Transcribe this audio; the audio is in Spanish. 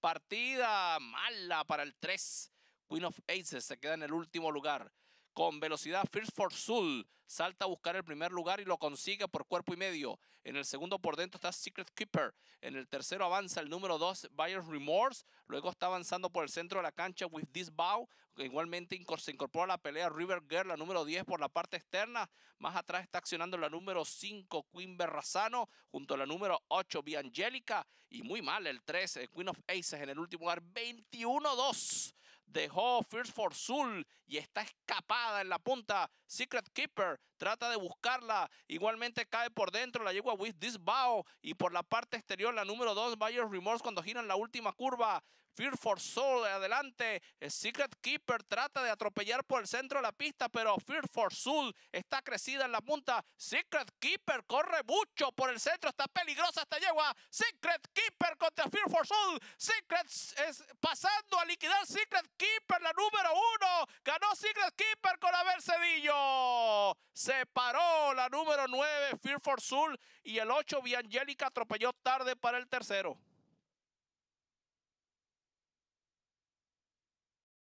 Partida mala para el 3. Queen of Aces se queda en el último lugar con velocidad First for Soul. Salta a buscar el primer lugar y lo consigue por cuerpo y medio. En el segundo por dentro está Secret Keeper. En el tercero avanza el número 2, Buyer's Remorse. Luego está avanzando por el centro de la cancha With This Bow. Igualmente se incorpora a la pelea River Girl, la número 10 por la parte externa. Más atrás está accionando la número 5, Queen Berrazano, junto a la número 8, Angélica Y muy mal el 13, eh, Queen of Aces en el último lugar, 21-2 dejó Fear for Soul y está escapada en la punta. Secret Keeper trata de buscarla. Igualmente cae por dentro la yegua With Bow y por la parte exterior la número 2 Bayer Remorse cuando giran la última curva. Fear for Soul adelante. Eh, Secret Keeper trata de atropellar por el centro de la pista, pero Fear for Soul está crecida en la punta. Secret Keeper corre mucho por el centro. Está peligrosa esta yegua. Secret Keeper contra Fear for Soul. Secret es pasando a liquidar Secret número uno. Ganó Secret Keeper con Abel Cedillo. Se paró la número nueve, Fear for Soul. Y el ocho, Biangélica, atropelló tarde para el tercero.